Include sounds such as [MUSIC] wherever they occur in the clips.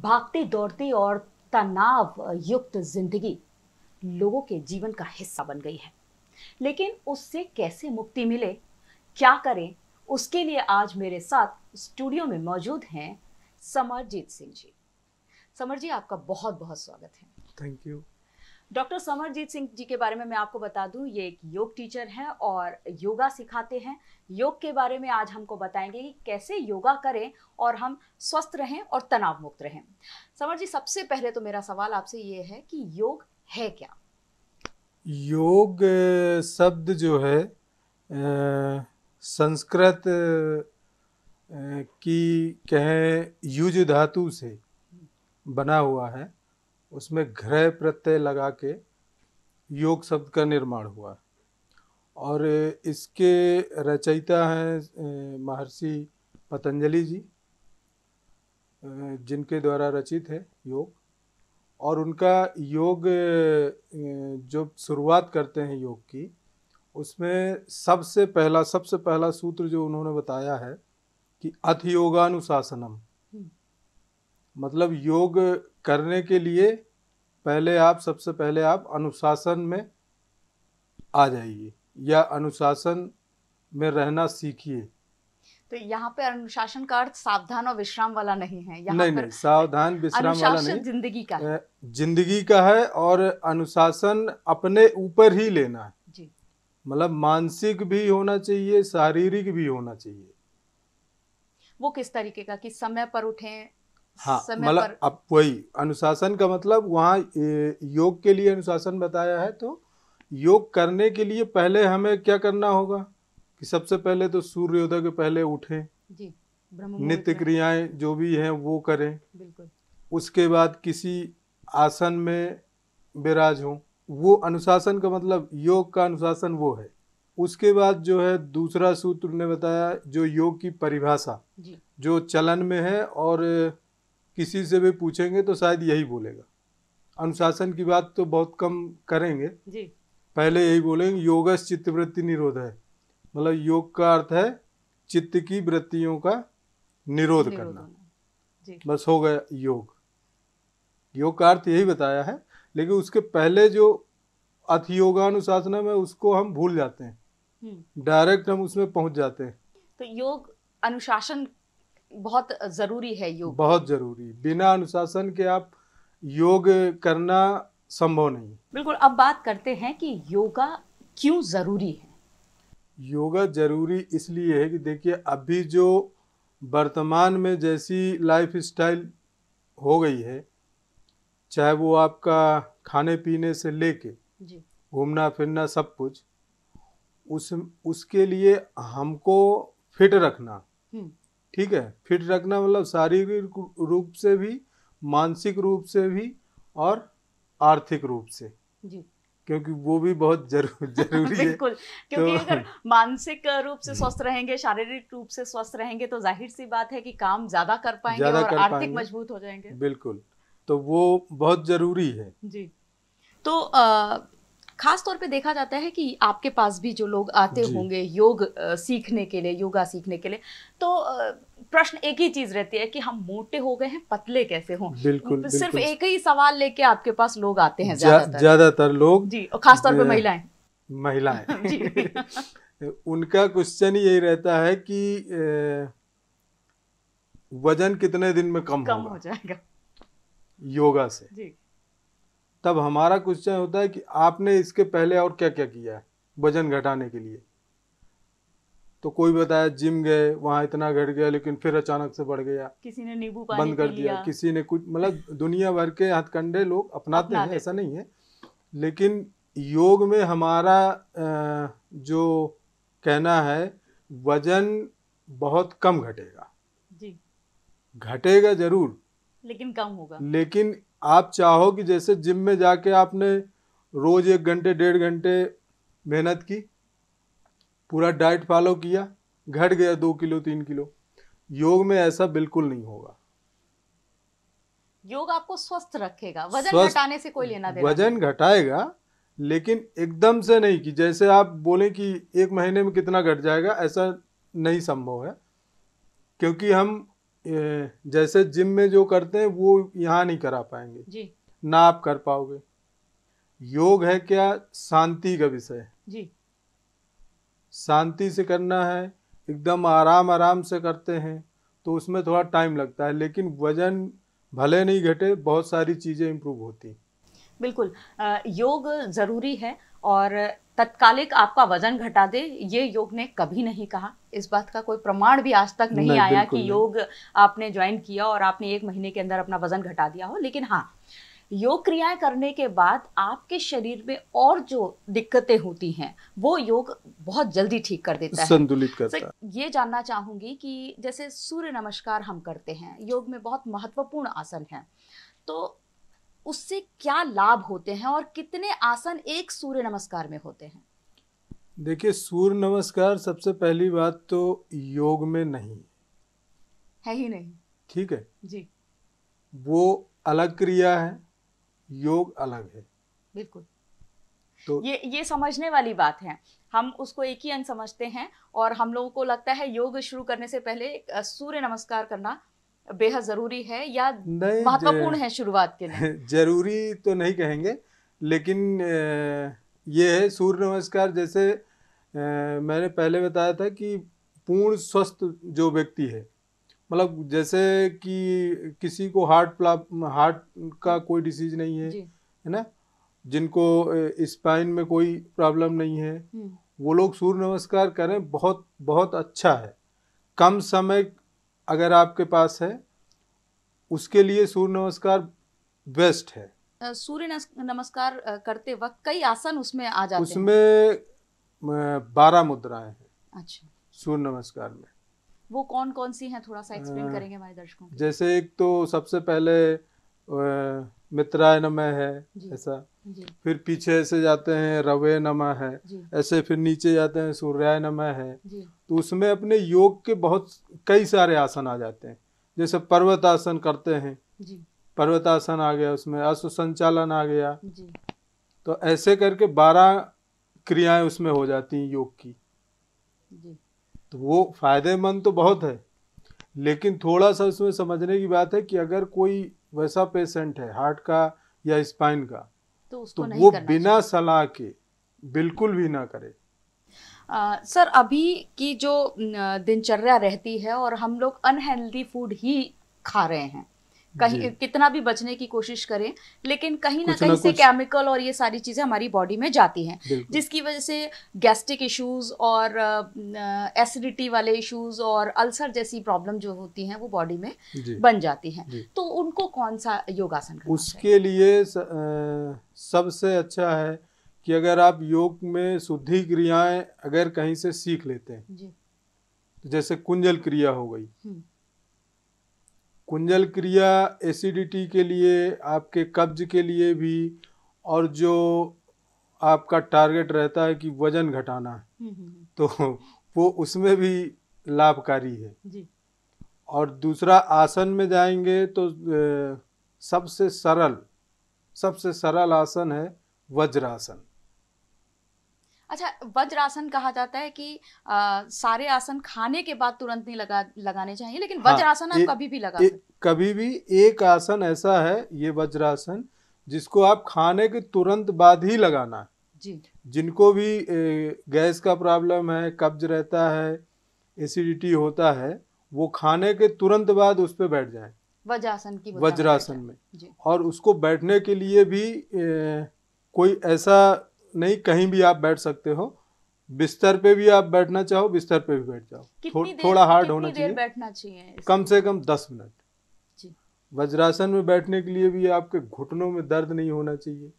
भागती दौड़ती और तनाव युक्त जिंदगी लोगों के जीवन का हिस्सा बन गई है लेकिन उससे कैसे मुक्ति मिले क्या करें उसके लिए आज मेरे साथ स्टूडियो में मौजूद हैं समरजीत सिंह जी समर जी आपका बहुत बहुत स्वागत है thank you doctor Samarjeet Singh ji के बारे में मैं आपको बता दूं ये एक योग टीचर हैं और योगा सिखाते हैं योग के बारे में आज हमको बताएंगे कि कैसे योगा करें और हम स्वस्थ रहें और तनाव मुक्त रहें समर जी सबसे पहले तो मेरा सवाल आपसे ये है कि योग है क्या योग शब्द जो है संस्कृत की कहें युज धातु से बना हुआ है उसमें घृह प्रत्यय लगा के योग शब्द का निर्माण हुआ और इसके रचयिता हैं महर्षि पतंजलि जी जिनके द्वारा रचित है योग और उनका योग जो शुरुआत करते हैं योग की उसमें सबसे पहला सबसे पहला सूत्र जो उन्होंने बताया है कि अथ योगानुशासनम मतलब योग करने के लिए पहले आप सबसे पहले आप अनुशासन में आ जाइए या अनुशासन में रहना सीखिए तो यहाँ पे अनुशासन का अर्थ सावधान और विश्राम वाला नहीं है यहां नहीं पर नहीं सावधान विश्राम वाला नहीं जिंदगी का जिंदगी का है और अनुशासन अपने ऊपर ही लेना है मतलब मानसिक भी होना चाहिए शारीरिक भी होना चाहिए वो किस तरीके का कि समय पर उठें हाँ मतलब पर... अब वही अनुशासन का मतलब वहाँ योग के लिए अनुशासन बताया है तो योग करने के लिए पहले हमें क्या करना होगा कि सबसे पहले तो सूर्योदय के पहले उठें नित्य क्रियाएं जो भी हैं वो करें बिल्कुल उसके बाद किसी आसन में विराज हों वो अनुशासन का मतलब योग का अनुशासन वो है उसके बाद जो है दूसरा सूत्र ने बताया जो योग की परिभाषा जो चलन में है और किसी से भी पूछेंगे तो शायद यही बोलेगा अनुशासन की बात तो बहुत कम करेंगे जी पहले यही बोलेंगे योगस चित्त वृत्ति निरोध है मतलब योग का अर्थ है चित्त की वृत्तियों का निरोध, निरोध करना जी। बस हो गया योग योग का अर्थ यही बताया है लेकिन उसके पहले जो अथ योगानुशासन है उसको हम भूल जाते हैं हम्म। डायरेक्ट हम उसमें पहुंच जाते हैं तो योग अनुशासन बहुत जरूरी है योग बहुत जरूरी बिना अनुशासन के आप योग करना संभव नहीं बिल्कुल अब बात करते हैं कि योगा क्यों जरूरी है योगा जरूरी इसलिए है कि देखिए अभी जो वर्तमान में जैसी लाइफ स्टाइल हो गई है चाहे वो आपका खाने पीने से लेके घूमना फिरना सब कुछ उस उसके लिए हमको फिट रखना हम्म। ठीक है फिट रखना मतलब शारीरिक रूप से भी मानसिक रूप से भी और आर्थिक रूप से जी क्योंकि वो भी बहुत जरूर [LAUGHS] जरूरी है बिल्कुल तो क्योंकि तो, अगर [LAUGHS] मानसिक रूप से स्वस्थ रहेंगे शारीरिक रूप से स्वस्थ रहेंगे तो जाहिर सी बात है कि काम ज्यादा कर पाएंगे ज्यादा और कर आर्थिक पाएंगे। मजबूत हो जाएंगे बिल्कुल तो वो बहुत जरूरी है जी तो आ, खास तौर पे देखा जाता है कि आपके पास भी जो लोग आते होंगे योग सीखने के लिए योगा सीखने के लिए तो प्रश्न एक ही चीज रहती है कि हम मोटे हो गए हैं पतले कैसे हों बिल्कुल सिर्फ बिल्कुल। एक ही सवाल लेके आपके पास लोग आते हैं ज्यादातर लोग जी और खासतौर पर महिलाएं महिलाएं [LAUGHS] [LAUGHS] उनका क्वेश्चन यही रहता है कि वजन कितने दिन में कम, कम हो जाएगा योगा से जी तब हमारा क्वेश्चन होता है कि आपने इसके पहले और क्या क्या किया है वजन घटाने के लिए तो कोई बताया जिम गए वहाँ इतना घट गया लेकिन फिर अचानक से बढ़ गया किसी ने नींबू पानी बंद कर दिया किसी ने कुछ मतलब दुनिया भर के हथकंडे लोग अपनाते हैं ऐसा नहीं है लेकिन योग में हमारा जो कहना है वजन बहुत कम घटेगा जी घटेगा जरूर लेकिन कम होगा लेकिन आप चाहो कि जैसे जिम में जाके आपने रोज़ एक घंटे डेढ़ घंटे मेहनत की पूरा डाइट फॉलो किया घट गया दो किलो तीन किलो योग में ऐसा बिल्कुल नहीं होगा योग आपको स्वस्थ रखेगा वजन घटाने से कोई लेना देना वजन घटाएगा लेकिन एकदम से नहीं कि जैसे आप बोले कि एक महीने में कितना घट जाएगा ऐसा नहीं संभव है क्योंकि हम जैसे जिम में जो करते हैं वो यहाँ नहीं करा पाएंगे जी ना आप कर पाओगे योग है क्या शांति का विषय शांति से करना है एकदम आराम आराम से करते हैं तो उसमें थोड़ा टाइम लगता है लेकिन वजन भले नहीं घटे बहुत सारी चीज़ें इम्प्रूव होती बिल्कुल योग ज़रूरी है और तत्कालिक आपका वजन घटा दे ये योग ने कभी नहीं कहा इस बात का कोई प्रमाण भी आज तक नहीं, नहीं आया कि योग आपने ज्वाइन किया और आपने एक महीने के अंदर अपना वजन घटा दिया हो लेकिन हाँ योग क्रियाएं करने के बाद आपके शरीर में और जो दिक्कतें होती हैं वो योग बहुत जल्दी ठीक कर देता है संतुलित करता है ये जानना चाहूंगी कि जैसे सूर्य नमस्कार हम करते हैं योग में बहुत महत्वपूर्ण आसन है तो उससे क्या लाभ होते हैं और कितने आसन एक सूर्य नमस्कार में होते हैं देखिए सूर्य नमस्कार सबसे पहली बात तो योग में नहीं है ही नहीं ठीक है जी वो अलग क्रिया है योग अलग है बिल्कुल तो ये ये समझने वाली बात है हम उसको एक ही अंग समझते हैं और हम लोगों को लगता है योग शुरू करने से पहले सूर्य नमस्कार करना बेहद जरूरी है या महत्वपूर्ण है शुरुआत के लिए [LAUGHS] जरूरी तो नहीं कहेंगे लेकिन ये है सूर्य नमस्कार जैसे मैंने पहले बताया था कि पूर्ण स्वस्थ जो व्यक्ति है मतलब जैसे कि किसी को हार्ट हार्ट का कोई डिसीज नहीं है है ना जिनको स्पाइन में कोई प्रॉब्लम नहीं है हम्म। वो लोग सूर्य नमस्कार करें बहुत बहुत अच्छा है कम समय अगर आपके पास है उसके लिए सूर्य नमस्कार बेस्ट है सूर्य नमस्कार करते वक्त कई आसन उसमें आ जाते उसमें बारह मुद्राएं हैं अच्छा सूर्य नमस्कार में वो कौन कौन सी हैं थोड़ा सा एक्सप्लेन करेंगे हमारे दर्शकों जैसे एक तो सबसे पहले मित्राय नमः है ऐसा फिर पीछे ऐसे जाते हैं रवे नमः है ऐसे फिर नीचे जाते हैं सूर्याय नमः है तो उसमें अपने योग के बहुत कई सारे आसन आ जाते हैं जैसे पर्वत आसन करते हैं पर्वत आसन आ गया उसमें अश्व संचालन आ गया तो ऐसे करके बारह क्रियाएं उसमें हो जाती हैं योग की तो वो फायदेमंद तो बहुत है लेकिन थोड़ा सा उसमें समझने की बात है कि अगर कोई वैसा पेशेंट है हार्ट का या स्पाइन का तो, उसको तो नहीं वो बिना सलाह के बिल्कुल भी ना करे आ, सर अभी की जो दिनचर्या रहती है और हम लोग अनहेल्दी फूड ही खा रहे हैं कहीं कितना भी बचने की कोशिश करें लेकिन कहीं ना कहीं से केमिकल और ये सारी चीज़ें हमारी बॉडी में जाती हैं जिसकी वजह से गैस्ट्रिक इश्यूज और एसिडिटी वाले इश्यूज और अल्सर जैसी प्रॉब्लम जो होती हैं वो बॉडी में बन जाती हैं तो उनको कौन सा योगासन करना उसके लिए सबसे अच्छा है कि अगर आप योग में शुद्धि क्रियाएं अगर कहीं से सीख लेते हैं जैसे कुंजल क्रिया हो गई हम्म। कुंजल क्रिया एसिडिटी के लिए आपके कब्ज के लिए भी और जो आपका टारगेट रहता है कि वजन घटाना हम्म, हम्म, हम्म। तो वो उसमें भी लाभकारी है जी। और दूसरा आसन में जाएंगे तो सबसे सरल सबसे सरल आसन है वज्रासन अच्छा वज्रासन कहा जाता है कि आ, सारे आसन खाने के बाद तुरंत नहीं लगा लगाने चाहिए लेकिन हाँ, वज्रासन हाँ, आप कभी भी लगा सकते कभी भी एक आसन ऐसा है ये वज्रासन जिसको आप खाने के तुरंत बाद ही लगाना जी जिनको भी गैस का प्रॉब्लम है कब्ज रहता है एसिडिटी होता है वो खाने के तुरंत बाद उस पर बैठ जाए वज्रासन की वज्रासन में और उसको बैठने के लिए भी ए, कोई ऐसा नहीं कहीं भी आप बैठ सकते हो बिस्तर पे भी आप बैठना चाहो बिस्तर पे भी बैठ जाओ थो, थोड़ा हार्ड होना चाहिए बैठना चाहिए कम से कम दस मिनट वज्रासन में बैठने के लिए भी आपके घुटनों में दर्द नहीं होना चाहिए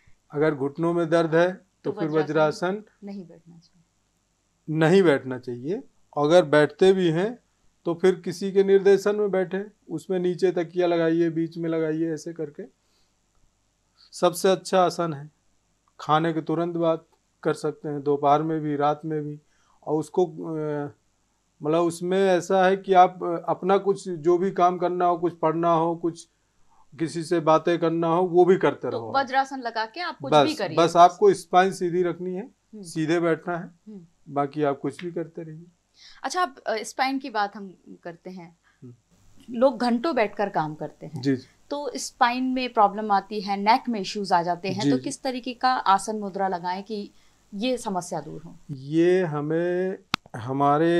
[LAUGHS] अगर घुटनों में दर्द है तो, तो फिर वज्रासन नहीं बैठना चाहिए नहीं बैठना चाहिए अगर बैठते भी हैं तो फिर किसी के निर्देशन में बैठे उसमें नीचे तकिया लगाइए बीच में लगाइए ऐसे करके सबसे अच्छा आसन है खाने के तुरंत बाद कर सकते हैं दोपहर में भी रात में भी और उसको मतलब उसमें ऐसा है कि आप अपना कुछ जो भी काम करना हो कुछ पढ़ना हो कुछ किसी से बातें करना हो वो भी करते तो रहो वज्रासन लगा के आप कुछ बस, भी करिए बस आपको स्पाइन सीधी रखनी है हम्म। सीधे बैठना है हम्म। बाकी आप कुछ भी करते रहिए अच्छा आप स्पाइन की बात हम करते हैं हम्म। लोग घंटों बैठकर काम करते हैं जी जी तो स्पाइन में प्रॉब्लम आती है नेक में इश्यूज आ जाते हैं तो किस तरीके का आसन मुद्रा लगाएं कि ये समस्या दूर हो ये हमें हमारे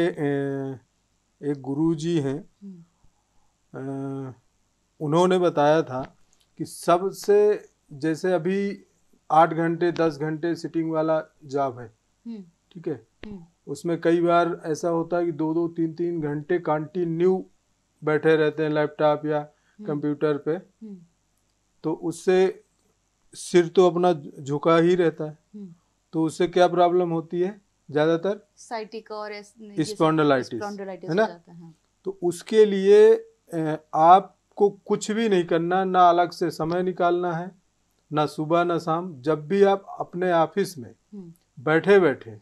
एक गुरु जी हैं हम्म। उन्होंने बताया था कि सबसे जैसे अभी आठ घंटे दस घंटे सिटिंग वाला जॉब है हम्म। ठीक है हम्म। उसमें कई बार ऐसा होता है कि दो दो तीन तीन घंटे कंटिन्यू बैठे रहते हैं लैपटॉप या हम्म। कंप्यूटर पे हम्म। तो उससे सिर तो अपना झुका ही रहता है हम्म। तो उससे क्या प्रॉब्लम होती है ज्यादातर साइटिक और स्पॉन्डोलाइटिस है ना हाँ। तो उसके लिए आपको कुछ भी नहीं करना ना अलग से समय निकालना है ना सुबह ना शाम जब भी आप अपने ऑफिस में बैठे बैठे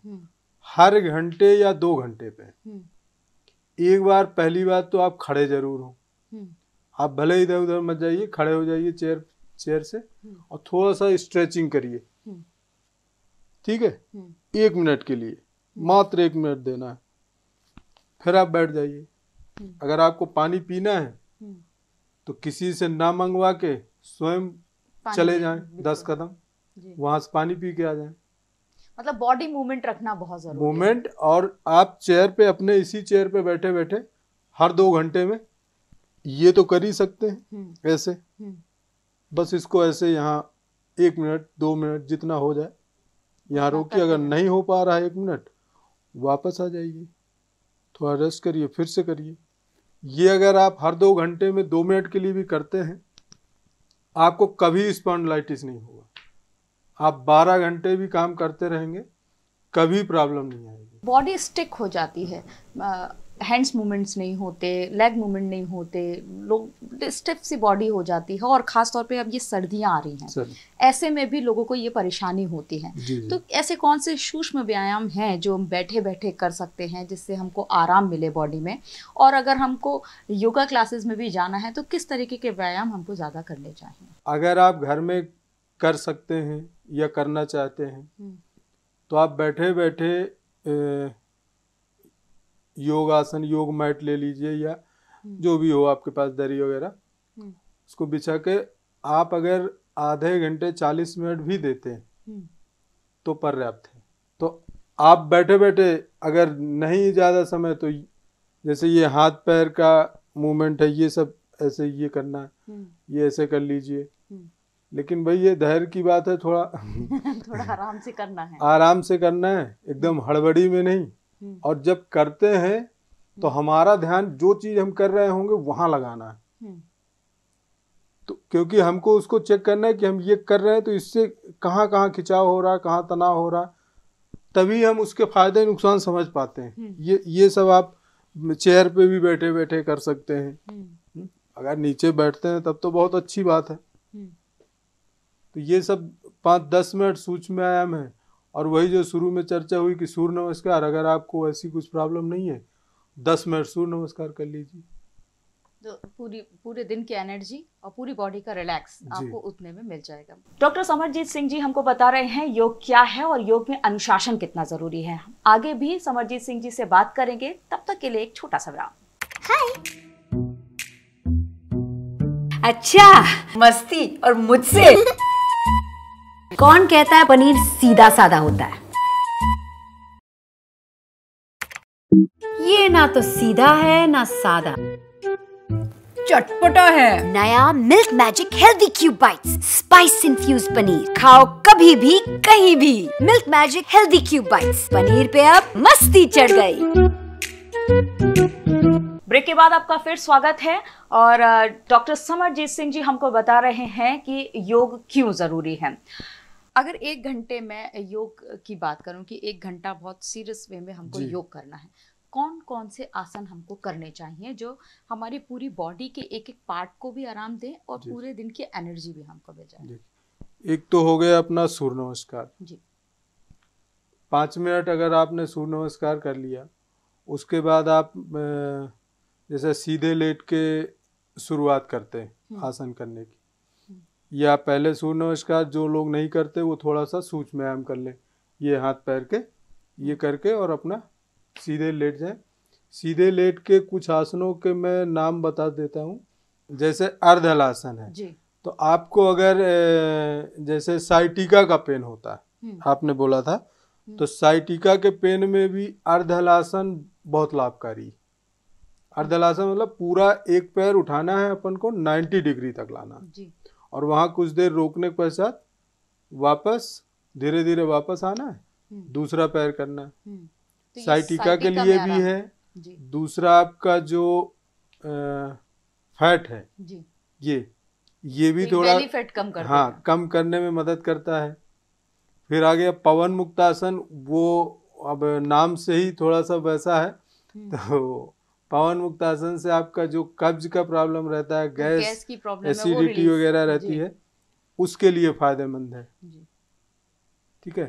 हर घंटे या दो घंटे पे एक बार पहली बार तो आप खड़े जरूर हो आप भले इधर उधर मत जाइए खड़े हो जाइए चेयर चेयर से और थोड़ा सा स्ट्रेचिंग करिए हम्म। ठीक है हम्म। एक मिनट के लिए मात्र एक मिनट देना है फिर आप बैठ जाइए हम्म। अगर आपको पानी पीना है तो किसी से ना मंगवा के स्वयं चले जाए दस कदम वहां से पानी पी के आ जाए मतलब बॉडी मूवमेंट रखना बहुत जरूरी मूवमेंट और आप चेयर पे अपने इसी चेयर पे बैठे बैठे हर दो घंटे में ये तो कर ही सकते हैं हम्म। ऐसे हम्म। बस इसको ऐसे यहाँ एक मिनट दो मिनट जितना हो जाए यहाँ हाँ, रोकिए अगर नहीं हो पा रहा है एक मिनट वापस आ जाइए थोड़ा रेस्ट करिए फिर से करिए ये अगर आप हर दो घंटे में दो मिनट के लिए भी करते हैं आपको कभी स्पॉन्डलाइटिस नहीं होगा आप 12 घंटे भी काम करते रहेंगे कभी प्रॉब्लम नहीं आएगी बॉडी स्टिक हो जाती है हैंड्स मूवमेंट्स नहीं होते लेग मूवमेंट नहीं होते लोग स्टिफ सी बॉडी हो जाती है और ख़ास तौर पे अब ये सर्दियां आ रही हैं ऐसे में भी लोगों को ये परेशानी होती है तो ऐसे कौन से सूक्ष्म व्यायाम हैं जो हम बैठे बैठे कर सकते हैं जिससे हमको आराम मिले बॉडी में और अगर हमको योगा क्लासेस में भी जाना है तो किस तरीके के व्यायाम हमको ज़्यादा करने चाहिए अगर आप घर में कर सकते हैं या करना चाहते हैं हम्म। तो आप बैठे बैठे योगासन योग मैट ले लीजिए या हम्म। जो भी हो आपके पास दरी वगैरह हम्म। उसको बिछा के आप अगर आधे घंटे चालीस मिनट भी देते हैं हम्म। तो पर्याप्त है तो आप बैठे बैठे अगर नहीं ज़्यादा समय तो जैसे ये हाथ पैर का मूवमेंट है ये सब ऐसे ये करना है ये ऐसे कर लीजिए लेकिन भाई ये धैर्य की बात है थोड़ा [LAUGHS] थोड़ा आराम से करना है आराम से करना है एकदम हड़बड़ी में नहीं हम्म। और जब करते हैं तो हम्म। हमारा ध्यान जो चीज हम कर रहे होंगे वहां लगाना है हम्म। तो क्योंकि हमको उसको चेक करना है कि हम ये कर रहे हैं तो इससे कहाँ कहाँ खिंचाव हो रहा है कहाँ तनाव हो रहा है तभी हम उसके फायदे नुकसान समझ पाते हैं ये ये सब आप चेयर पे भी बैठे बैठे कर सकते हैं अगर नीचे बैठते हैं तब तो बहुत अच्छी बात है तो ये सब पाँच दस मिनट सूक्ष्म आयाम है और वही जो शुरू में चर्चा हुई कि सूर्य नमस्कार अगर आपको ऐसी कुछ प्रॉब्लम नहीं है दस मिनट सूर्य नमस्कार कर लीजिए तो पूरी पूरे दिन की एनर्जी और पूरी बॉडी का रिलैक्स आपको उतने में मिल जाएगा डॉक्टर समरजीत सिंह जी हमको बता रहे हैं योग क्या है और योग में अनुशासन कितना जरूरी है आगे भी समरजीत सिंह जी से बात करेंगे तब तक के लिए एक छोटा सा विराम हाय अच्छा मस्ती और मुझसे [LAUGHS] कौन कहता है पनीर सीधा साधा होता है ये ना तो सीधा है ना सादा चटपटा है नया Milk Magic healthy cube bites spice infuse paneer खाओ कभी भी कहीं भी Milk Magic healthy cube bites paneer पे अब मस्ती चढ़ गई ब्रेक के बाद आपका फिर स्वागत है और डॉक्टर समरजीत सिंह जी हमको बता रहे हैं कि योग क्यों जरूरी है अगर एक घंटे में योग की बात करूं कि एक घंटा बहुत सीरियस वे में हमको योग करना है कौन कौन से आसन हमको करने चाहिए जो हमारी पूरी बॉडी के एक एक पार्ट को भी आराम दें और पूरे दिन की एनर्जी भी हमको मिल जाए एक तो हो गया अपना सूर्य नमस्कार जी पाँच मिनट अगर आपने सूर्य नमस्कार कर लिया उसके बाद आप जैसे सीधे लेट के शुरुआत करते हैं हम्म। आसन करने की या पहले सूर्य नमस्कार जो लोग नहीं करते वो थोड़ा सा सूच व्यायाम कर लें ये हाथ पैर के ये करके और अपना सीधे लेट जाए सीधे लेट के कुछ आसनों के मैं नाम बता देता हूँ जैसे अर्धल आसन है जी। तो आपको अगर जैसे साइटिका का पेन होता है हम्म। आपने बोला था हम्म। तो साइटिका के पेन में भी अर्धलासन बहुत लाभकारी अर्धलासन मतलब पूरा एक पैर उठाना है अपन को 90 डिग्री तक लाना जी। और वहाँ कुछ देर रोकने के पश्चात वापस धीरे धीरे वापस आना है हम्म। दूसरा पैर करना है हम्म। तो साइटिका के लिए भी है जी। दूसरा आपका जो आ, फैट है जी। ये ये भी तो थोड़ा फैट कम कर हाँ कम करने में मदद करता है फिर आ गया पवन मुक्तासन वो अब नाम से ही थोड़ा सा वैसा है हम्म। तो पवन मुक्त आसन से आपका जो कब्ज का प्रॉब्लम रहता है गैस, गैस की प्रॉब्लम एसिडिटी वगैरह रहती है उसके लिए फायदेमंद है ठीक है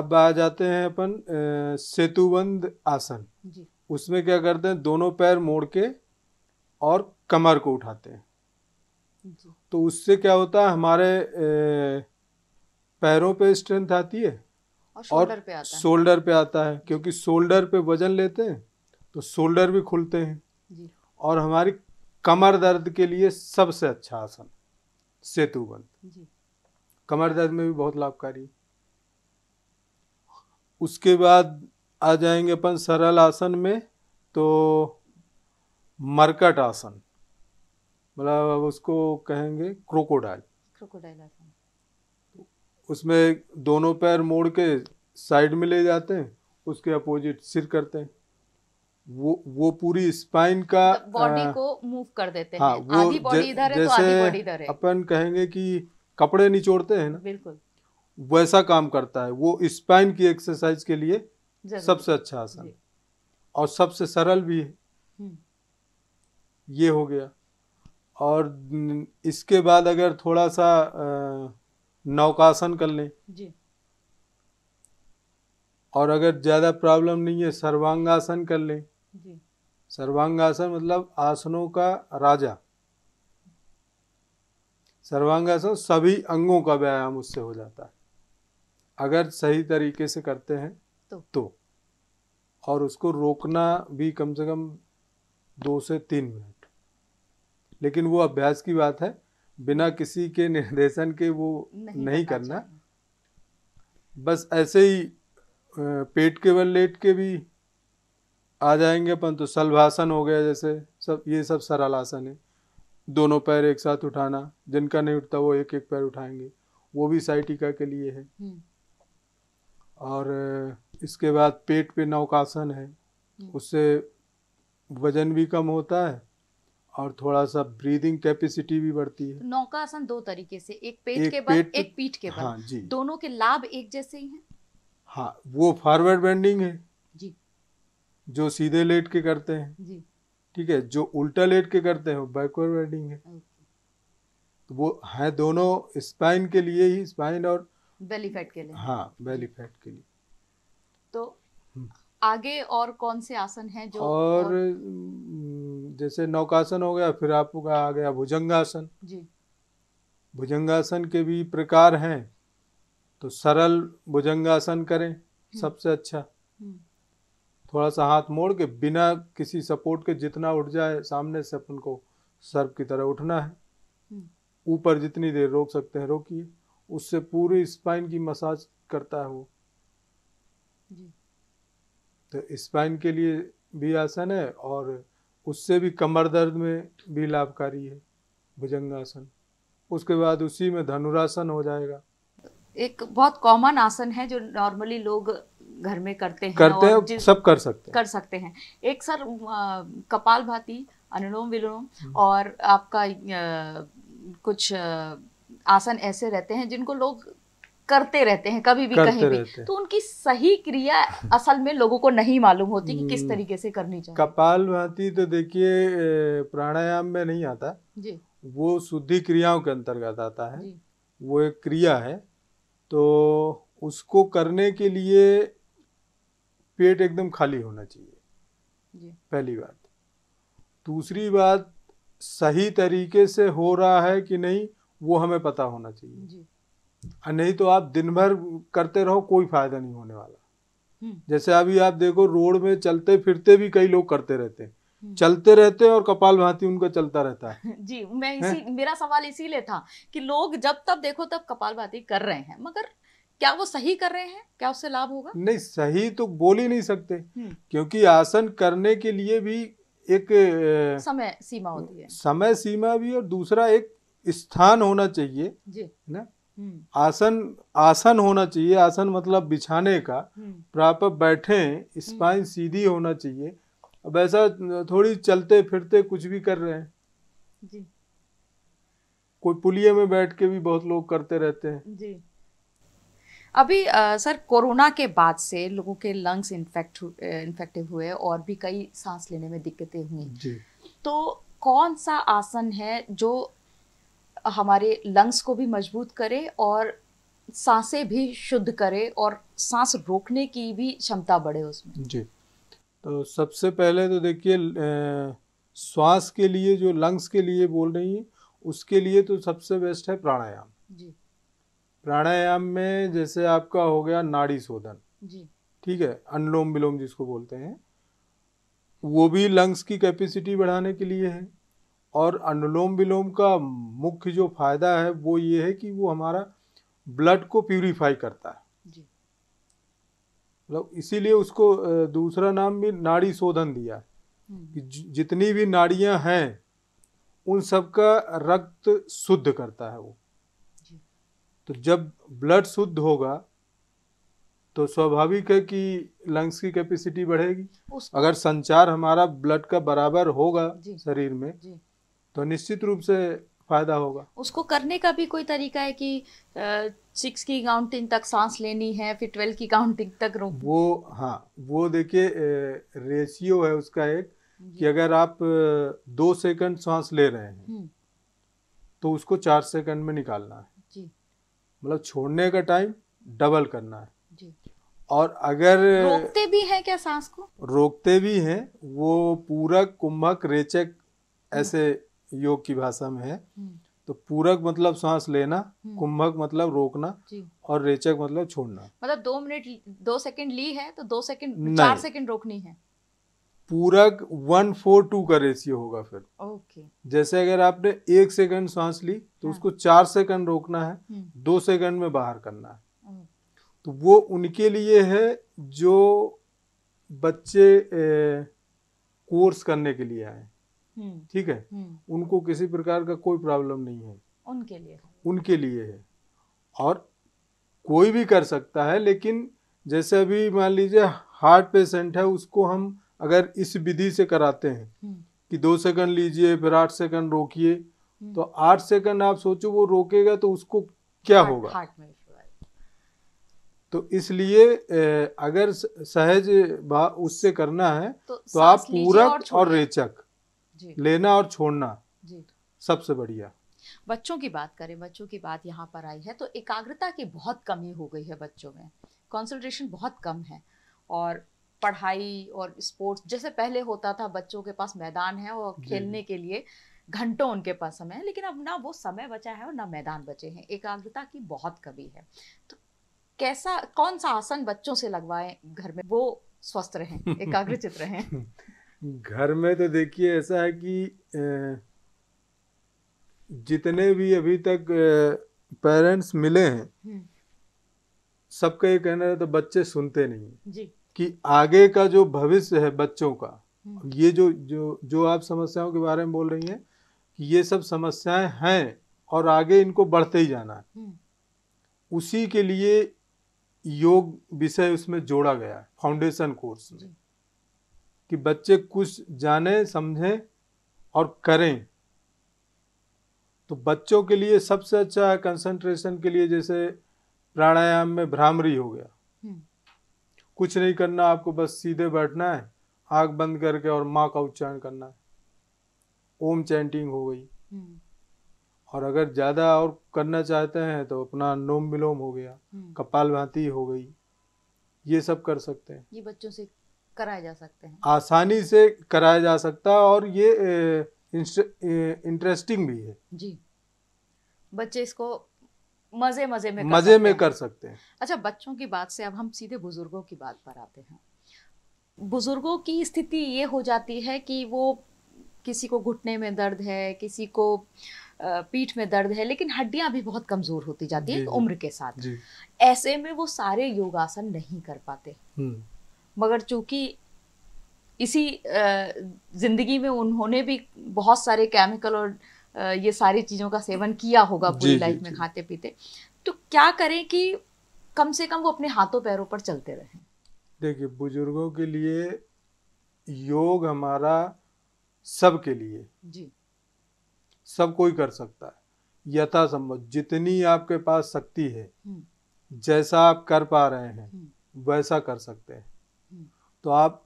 अब आ जाते हैं अपन सेतुबंद आसन उसमें क्या करते हैं दोनों पैर मोड़ के और कमर को उठाते हैं तो उससे क्या होता है हमारे पैरों पे स्ट्रेंथ आती है और शोल्डर पे आता है शोल्डर पे आता है क्योंकि शोल्डर पे वजन लेते हैं तो शोल्डर भी खुलते हैं और हमारी कमर दर्द के लिए सबसे अच्छा आसन सेतुबंद कमर दर्द में भी बहुत लाभकारी उसके बाद आ जाएंगे अपन सरल आसन में तो मरकट आसन मतलब उसको कहेंगे क्रोकोडाइल क्रोकोडाइल आसन उसमें दोनों पैर मोड़ के साइड में ले जाते हैं उसके अपोजिट सिर करते हैं वो वो पूरी स्पाइन का बॉडी मतलब को मूव कर देते हाँ, आधी बॉडी इधर है तो आधी बॉडी इधर है अपन कहेंगे कि कपड़े निचोड़ते हैं ना बिल्कुल वैसा काम करता है वो स्पाइन की एक्सरसाइज के लिए सबसे अच्छा आसन और सबसे सरल भी है हम्म। ये हो गया और इसके बाद अगर थोड़ा सा नौकासन कर लें जी और अगर ज़्यादा प्रॉब्लम नहीं है सर्वांगासन कर लें सर्वांगासन मतलब आसनों का राजा सर्वांगासन सभी अंगों का व्यायाम उससे हो जाता है अगर सही तरीके से करते हैं तो, तो और उसको रोकना भी कम से कम दो से तीन मिनट लेकिन वो अभ्यास की बात है बिना किसी के निर्देशन के वो नहीं, नहीं करना बस ऐसे ही पेट के बल लेट के भी आ जाएंगे अपन तो सलभासन हो गया जैसे सब ये सब सरल आसन है दोनों पैर एक साथ उठाना जिनका नहीं उठता वो एक एक पैर उठाएंगे वो भी साइटिका के लिए है हम्म। और इसके बाद पेट पे नौकासन है हम्म। उससे वजन भी कम होता है और थोड़ा सा ब्रीदिंग कैपेसिटी भी बढ़ती है नौकासन दो तरीके से एक पेट एक के बल पेट, एक पीठ के बल हाँ, दोनों के लाभ एक जैसे ही हैं हाँ वो फॉरवर्ड बेंडिंग है जो सीधे लेट के करते हैं ठीक है जो उल्टा लेट के करते हैं वो बैकवर्ड बेंडिंग है तो वो है दोनों स्पाइन के लिए ही स्पाइन और बेली फैट के लिए हाँ बेली फैट के लिए तो हम्म। आगे और कौन से आसन हैं जो और, और हम्म, जैसे नौकासन हो गया फिर आपका आ गया भुजंगासन जी भुजंगासन के भी प्रकार हैं तो सरल भुजंगासन करें हम्म। सबसे अच्छा थोड़ा सा हाथ मोड़ के बिना किसी सपोर्ट के जितना उठ जाए सामने से अपन को सर्व की तरह उठना है हम्म। ऊपर जितनी देर रोक सकते हैं रोकिए उससे पूरी स्पाइन की मसाज करता है वो तो स्पाइन के लिए भी आसन है और उससे भी कमर दर्द में भी लाभकारी है भुजंगासन उसके बाद उसी में धनुरासन हो जाएगा एक बहुत कॉमन आसन है जो नॉर्मली लोग घर में करते हैं करते और हैं सब कर सकते हैं कर सकते हैं एक सर कपाल भाती अनुलोम विलोम हम्म। और आपका आ, कुछ आ, आसन ऐसे रहते हैं जिनको लोग करते रहते हैं कभी भी कहीं भी तो उनकी सही क्रिया असल में लोगों को नहीं मालूम होती कि किस हम्म। तरीके से करनी चाहिए कपाल भाती तो देखिए प्राणायाम में नहीं आता जी वो शुद्धि क्रियाओं के अंतर्गत आता है वो एक क्रिया है तो उसको करने के लिए पेट एकदम खाली होना चाहिए पहली बात दूसरी बात सही तरीके से हो रहा है कि नहीं वो हमें पता होना चाहिए नहीं तो आप दिन भर करते रहो कोई फायदा नहीं होने वाला हम्म। जैसे अभी आप देखो रोड में चलते फिरते भी कई लोग करते रहते हैं हम्म। चलते रहते हैं और कपाल भाती उनका चलता रहता है [LAUGHS] जी मैं इसी है? मेरा सवाल इसीलिए था कि लोग जब तब देखो तब कपाल भाती कर रहे हैं मगर क्या वो सही कर रहे हैं क्या उससे लाभ होगा नहीं सही तो बोल ही नहीं सकते हम्म। क्योंकि आसन करने के लिए भी एक समय सीमा होती है समय सीमा भी और दूसरा एक स्थान होना चाहिए जी ना हम्म। आसन आसन होना चाहिए आसन मतलब बिछाने का प्रॉपर हम्म। बैठे स्पाइन सीधी होना चाहिए अब ऐसा थोड़ी चलते फिरते कुछ भी कर रहे हैं जी कोई पुलिया में बैठ के भी बहुत लोग करते रहते हैं जी अभी आ, सर कोरोना के बाद से लोगों के लंग्स इन्फेक्ट इन्फेक्टिव हुए और भी कई सांस लेने में दिक्कतें हुई तो कौन सा आसन है जो हमारे लंग्स को भी मजबूत करे और सांसें भी शुद्ध करे और सांस रोकने की भी क्षमता बढ़े उसमें जी तो सबसे पहले तो देखिए श्वास के लिए जो लंग्स के लिए बोल रही है उसके लिए तो सबसे बेस्ट है प्राणायाम जी प्राणायाम में जैसे आपका हो गया नाड़ी शोधन ठीक है अनुलोम विलोम जिसको बोलते हैं वो भी लंग्स की कैपेसिटी बढ़ाने के लिए है और अनुलोम विलोम का मुख्य जो फायदा है वो ये है कि वो हमारा ब्लड को प्यूरिफाई करता है मतलब इसीलिए उसको दूसरा नाम भी नाड़ी शोधन दिया हम्म। कि जितनी भी नाड़ियां हैं उन सब का रक्त शुद्ध करता है वो तो जब ब्लड शुद्ध होगा तो स्वाभाविक है कि लंग्स की कैपेसिटी बढ़ेगी अगर संचार हमारा ब्लड का बराबर होगा शरीर में तो निश्चित रूप से फायदा होगा उसको करने का भी कोई तरीका है कि सिक्स की काउंटिंग तक सांस लेनी है फिर ट्वेल्व की काउंटिंग तक रोक वो हाँ वो देखिए रेशियो है उसका एक कि अगर आप दो सेकंड सांस ले रहे हैं हम्म। तो उसको चार सेकंड में निकालना है मतलब छोड़ने का टाइम डबल करना है जी। और अगर रोकते भी हैं क्या सांस को रोकते भी हैं वो पूरक कुंभक रेचक ऐसे हम्म। योग की भाषा में है हम्म। तो पूरक मतलब सांस लेना हम्म। कुंभक मतलब रोकना और रेचक मतलब छोड़ना मतलब दो मिनट दो सेकंड ली है तो दो सेकंड चार सेकंड रोकनी है पूरक वन फोर टू का रेशियो होगा फिर ओके जैसे अगर आपने एक सेकंड सांस ली तो हाँ. उसको चार सेकंड रोकना है हम्म। दो सेकंड में बाहर करना है तो वो उनके लिए है जो बच्चे ए, कोर्स करने के लिए आए हम्म। ठीक है हम्म। उनको किसी प्रकार का कोई प्रॉब्लम नहीं है उनके लिए उनके लिए है और कोई भी कर सकता है लेकिन जैसे अभी मान लीजिए हार्ट पेशेंट है उसको हम अगर इस विधि से कराते हैं हम्म। कि दो सेकंड लीजिए फिर आठ सेकंड रोकिए हम्म। तो आठ सेकंड आप सोचो वो रोकेगा तो उसको क्या होगा तो इसलिए अगर सहज उससे करना है तो, तो आप पूरक और, और रेचक लेना और छोड़ना सबसे बढ़िया बच्चों की बात करें बच्चों की बात यहाँ पर आई है तो एकाग्रता की बहुत कमी हो गई है बच्चों में कॉन्सेंट्रेशन बहुत कम है और पढ़ाई और स्पोर्ट्स जैसे पहले होता था बच्चों के पास मैदान है और खेलने के लिए घंटों उनके पास समय है लेकिन अब ना वो समय बचा है और ना मैदान बचे हैं एकाग्रता की बहुत कमी है तो कैसा कौन सा आसन बच्चों से लगवाएं घर में वो स्वस्थ रहें एकाग्रचित रहें [LAUGHS] घर में तो देखिए ऐसा है कि जितने भी अभी तक पेरेंट्स मिले हैं हम्म। सबका ये कहना है तो बच्चे सुनते नहीं जी कि आगे का जो भविष्य है बच्चों का हम्म। ये जो जो जो आप समस्याओं के बारे में बोल रही हैं कि ये सब समस्याएं हैं और आगे इनको बढ़ते ही जाना है हम्म। उसी के लिए योग विषय उसमें जोड़ा गया है फाउंडेशन कोर्स में कि बच्चे कुछ जाने समझें और करें तो बच्चों के लिए सबसे अच्छा कंसंट्रेशन के लिए जैसे प्राणायाम में भ्रामरी हो गया हम्म। कुछ नहीं करना आपको बस सीधे बैठना है आग बंद करके और माँ का उच्चारण करना है ओम चैंटिंग हो गई हम्म। और अगर ज़्यादा और करना चाहते हैं तो अपना नोम विलोम हो गया हम्म। कपाल भांति हो गई ये सब कर सकते हैं ये बच्चों से कराया जा सकते हैं आसानी से कराया जा सकता है और ये इंटरेस्टिंग भी है जी बच्चे इसको मजे मजे में मजे में कर सकते हैं अच्छा बच्चों की बात से अब हम सीधे बुजुर्गों की बात पर आते हैं बुजुर्गों की स्थिति ये हो जाती है कि वो किसी को घुटने में दर्द है किसी को पीठ में दर्द है लेकिन हड्डियां भी बहुत कमजोर होती जाती है उम्र के साथ ऐसे में वो सारे योगासन नहीं कर पाते हम्म। मगर चूंकि इसी जिंदगी में उन्होंने भी बहुत सारे केमिकल और ये सारी चीज़ों का सेवन किया होगा पूरी लाइफ में खाते पीते तो क्या करें कि कम से कम वो अपने हाथों पैरों पर चलते रहें देखिए बुजुर्गों के लिए योग हमारा सबके लिए जी सब कोई कर सकता है यथासंभव जितनी आपके पास शक्ति है जैसा आप कर पा रहे हैं वैसा कर सकते हैं तो आप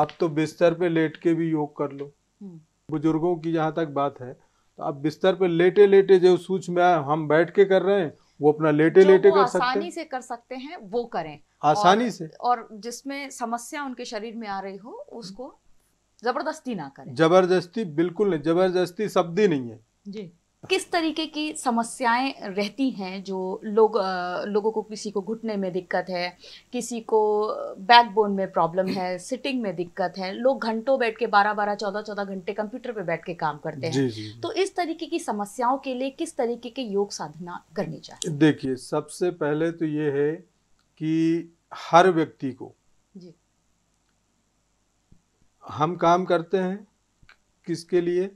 आप तो बिस्तर पे लेट के भी योग कर लो बुजुर्गों की जहाँ तक बात है तो आप बिस्तर पे लेटे लेटे जो सूच में आए हम बैठ के कर रहे हैं वो अपना लेटे लेटे कर सकते आसानी से कर सकते हैं वो करें आसानी और, से और जिसमें समस्या उनके शरीर में आ रही हो उसको जबरदस्ती ना करें जबरदस्ती बिल्कुल नहीं जबरदस्ती शब्द ही नहीं है जी किस तरीके की समस्याएं रहती हैं जो लोग लोगों को किसी को घुटने में दिक्कत है किसी को बैकबोन में प्रॉब्लम है सिटिंग [CLEARS THROAT] में दिक्कत है लोग घंटों बैठ के बारह बारह चौदह चौदह घंटे कंप्यूटर पे बैठ के काम करते हैं तो इस तरीके की समस्याओं के लिए किस तरीके के योग साधना करनी चाहिए देखिए सबसे पहले तो ये है कि हर व्यक्ति को जी हम काम करते हैं किसके लिए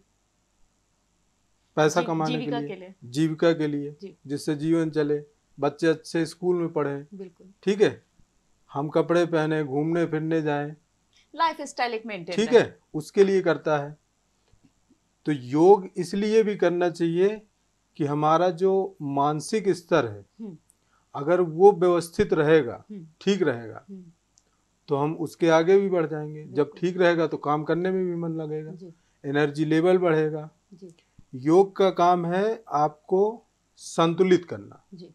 पैसा जी, कमाने के लिए, के लिए जीविका के लिए जी। जिससे जीवन चले बच्चे अच्छे स्कूल में पढ़े ठीक है हम कपड़े पहने घूमने फिरने जाए लाइफ स्टाइल ठीक है उसके लिए करता है तो योग इसलिए भी करना चाहिए कि हमारा जो मानसिक स्तर है हम्म। अगर वो व्यवस्थित रहेगा हम्म। ठीक रहेगा हम्म। तो हम उसके आगे भी बढ़ जाएंगे जब ठीक रहेगा तो काम करने में भी मन लगेगा एनर्जी लेवल बढ़ेगा योग का काम है आपको संतुलित करना जी।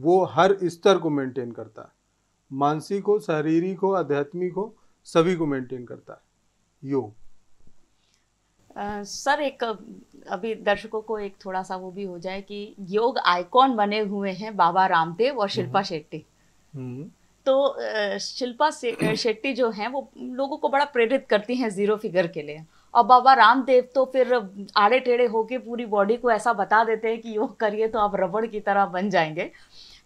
वो हर स्तर को मेंटेन करता है मानसिक हो शारीरिक हो आध्यात्मिक हो सभी को मेंटेन करता है योग आ, सर एक अभी दर्शकों को एक थोड़ा सा वो भी हो जाए कि योग आइकॉन बने हुए हैं बाबा रामदेव और शिल्पा हम्म। शेट्टी हम्म। तो शिल्पा शेट्टी जो हैं वो लोगों को बड़ा प्रेरित करती हैं जीरो फिगर के लिए और बाबा रामदेव तो फिर आड़े टेढ़े होके पूरी बॉडी को ऐसा बता देते हैं कि योग करिए तो आप रबड़ की तरह बन जाएंगे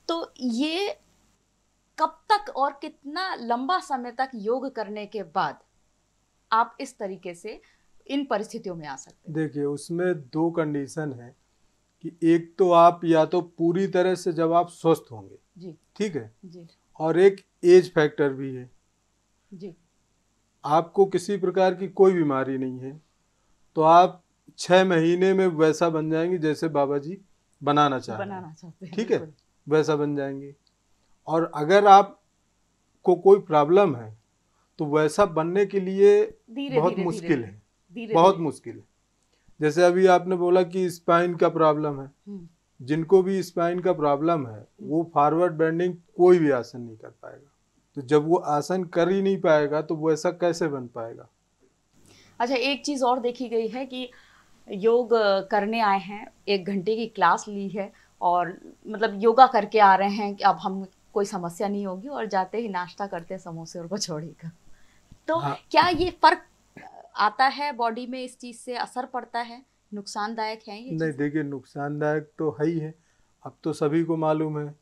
तो ये कब तक और कितना लंबा समय तक योग करने के बाद आप इस तरीके से इन परिस्थितियों में आ सकते हैं देखिए उसमें दो कंडीशन है कि एक तो आप या तो पूरी तरह से जब आप स्वस्थ होंगे जी ठीक है जी और एक एज फैक्टर भी है जी आपको किसी प्रकार की कोई बीमारी नहीं है तो आप छः महीने में वैसा बन जाएंगे जैसे बाबा जी बनाना चाहते हैं ठीक है वैसा बन जाएंगे और अगर आप को कोई प्रॉब्लम है तो वैसा बनने के लिए दीरे, बहुत दीरे, मुश्किल दीरे, है दीरे, बहुत दीरे। मुश्किल है जैसे अभी आपने बोला कि स्पाइन का प्रॉब्लम है हम्म। जिनको भी स्पाइन का प्रॉब्लम है वो फॉरवर्ड बेंडिंग कोई भी आसन नहीं कर पाएगा तो जब वो आसन कर ही नहीं पाएगा तो वो ऐसा कैसे बन पाएगा अच्छा एक चीज़ और देखी गई है कि योग करने आए हैं एक घंटे की क्लास ली है और मतलब योगा करके आ रहे हैं कि अब हम कोई समस्या नहीं होगी और जाते ही नाश्ता करते हैं समोसे और कचौड़ी का तो हाँ। क्या ये फर्क आता है बॉडी में इस चीज़ से असर पड़ता है नुकसानदायक है ये नहीं देखिए नुकसानदायक तो है ही है अब तो सभी को मालूम है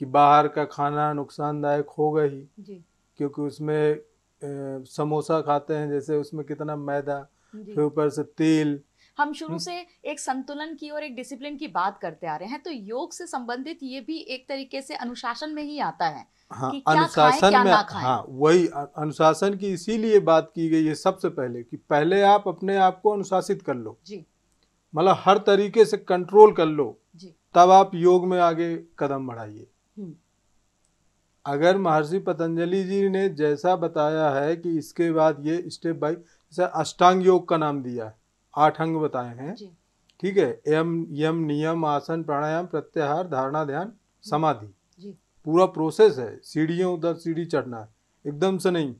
कि बाहर का खाना नुकसानदायक होगा ही क्योंकि उसमें समोसा खाते हैं जैसे उसमें कितना मैदा फिर ऊपर से तेल हम शुरू हम्म। से एक संतुलन की और एक डिसिप्लिन की बात करते आ रहे हैं तो योग से संबंधित ये भी एक तरीके से अनुशासन में ही आता है हाँ, कि क्या अनुशासन खाएं, क्या में ना खाएं। हाँ वही अनुशासन की इसीलिए बात की गई है सबसे पहले कि पहले आप अपने आप को अनुशासित कर लो मतलब हर तरीके से कंट्रोल कर लो जी तब आप योग में आगे कदम बढ़ाइए अगर महर्षि पतंजलि जी ने जैसा बताया है कि इसके बाद ये स्टेप बाय जैसे अष्टांग योग का नाम दिया है आठ अंग बताए हैं ठीक है एम यम नियम आसन प्राणायाम प्रत्याहार धारणा ध्यान समाधि पूरा प्रोसेस है सीढ़ियों उधर सीढ़ी चढ़ना है एकदम से नहीं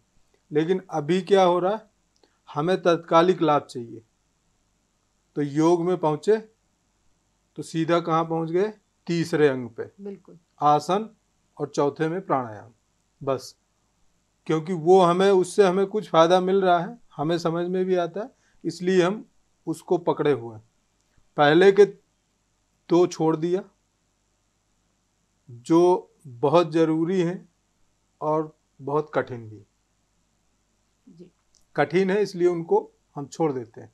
लेकिन अभी क्या हो रहा है हमें तत्कालिक लाभ चाहिए तो योग में पहुंचे तो सीधा कहाँ पहुंच गए तीसरे अंग पे बिल्कुल आसन और चौथे में प्राणायाम बस क्योंकि वो हमें उससे हमें कुछ फ़ायदा मिल रहा है हमें समझ में भी आता है इसलिए हम उसको पकड़े हुए हैं पहले के दो तो छोड़ दिया जो बहुत ज़रूरी हैं और बहुत कठिन भी कठिन है इसलिए उनको हम छोड़ देते हैं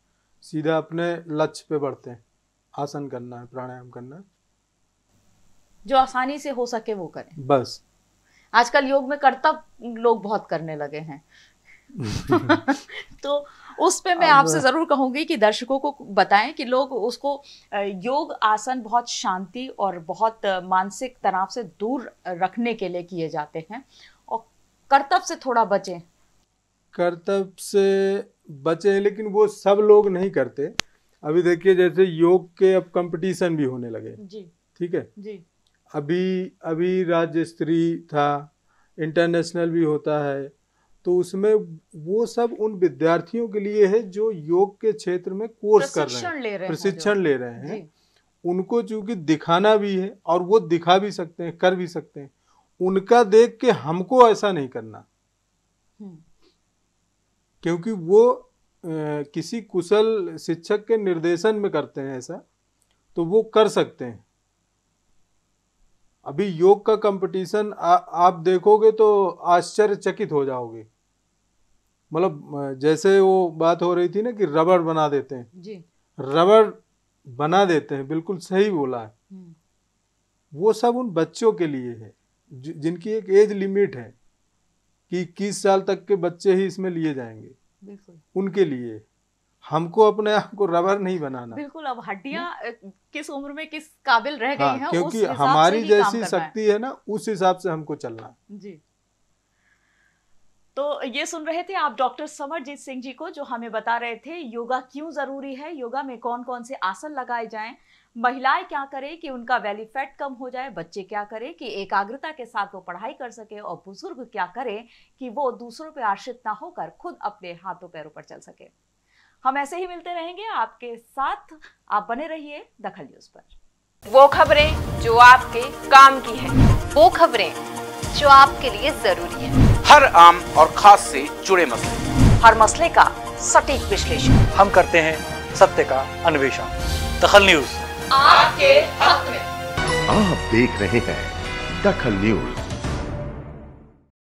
सीधा अपने लक्ष्य पे बढ़ते हैं आसन करना है प्राणायाम करना है जो आसानी से हो सके वो करें बस आजकल योग में कर्तव्य लोग बहुत करने लगे हैं [LAUGHS] तो उस पे मैं आपसे ज़रूर कहूंगी कि दर्शकों को बताएं कि लोग उसको योग आसन बहुत शांति और बहुत मानसिक तनाव से दूर रखने के लिए किए जाते हैं और कर्तव्य से थोड़ा बचे कर्तव्य से बचे लेकिन वो सब लोग नहीं करते अभी देखिए जैसे योग के अब कंपटीशन भी होने लगे जी ठीक है जी अभी अभी राज्य स्तरीय था इंटरनेशनल भी होता है तो उसमें वो सब उन विद्यार्थियों के लिए है जो योग के क्षेत्र में कोर्स कर रहे हैं प्रशिक्षण ले रहे हैं उनको चूंकि दिखाना भी है और वो दिखा भी सकते हैं कर भी सकते हैं उनका देख के हमको ऐसा नहीं करना हम्म। क्योंकि वो किसी कुशल शिक्षक के निर्देशन में करते हैं ऐसा तो वो कर सकते हैं अभी योग का कंपटीशन आप देखोगे तो आश्चर्यचकित हो जाओगे मतलब जैसे वो बात हो रही थी ना कि रबड़ बना देते हैं जी रबड़ बना देते हैं बिल्कुल सही बोला है हम्म। वो सब उन बच्चों के लिए है जिनकी एक एज लिमिट है कि इक्कीस साल तक के बच्चे ही इसमें लिए जाएंगे उनके लिए हमको अपने आप को रबर नहीं बनाना बिल्कुल अब हड्डियां किस उम्र में किस काबिल रह गई हाँ, हैं क्योंकि उस हमारी से जैसी शक्ति है ना उस हिसाब से हमको चलना जी तो ये सुन रहे थे आप डॉक्टर समरजीत सिंह जी को जो हमें बता रहे थे योगा क्यों ज़रूरी है योगा में कौन कौन से आसन लगाए जाएं महिलाएं क्या करें कि उनका वैली फैट कम हो जाए बच्चे क्या करें कि एकाग्रता के साथ वो पढ़ाई कर सके और बुजुर्ग क्या करें कि वो दूसरों पर आश्रित ना होकर खुद अपने हाथों पैरों पर चल सके हम ऐसे ही मिलते रहेंगे आपके साथ आप बने रहिए दखल न्यूज पर वो खबरें जो आपके काम की है वो खबरें जो आपके लिए जरूरी है हर आम और खास से जुड़े मसले हर मसले का सटीक विश्लेषण हम करते हैं सत्य का अन्वेषण दखल न्यूज आपके हक में आप देख रहे हैं दखल न्यूज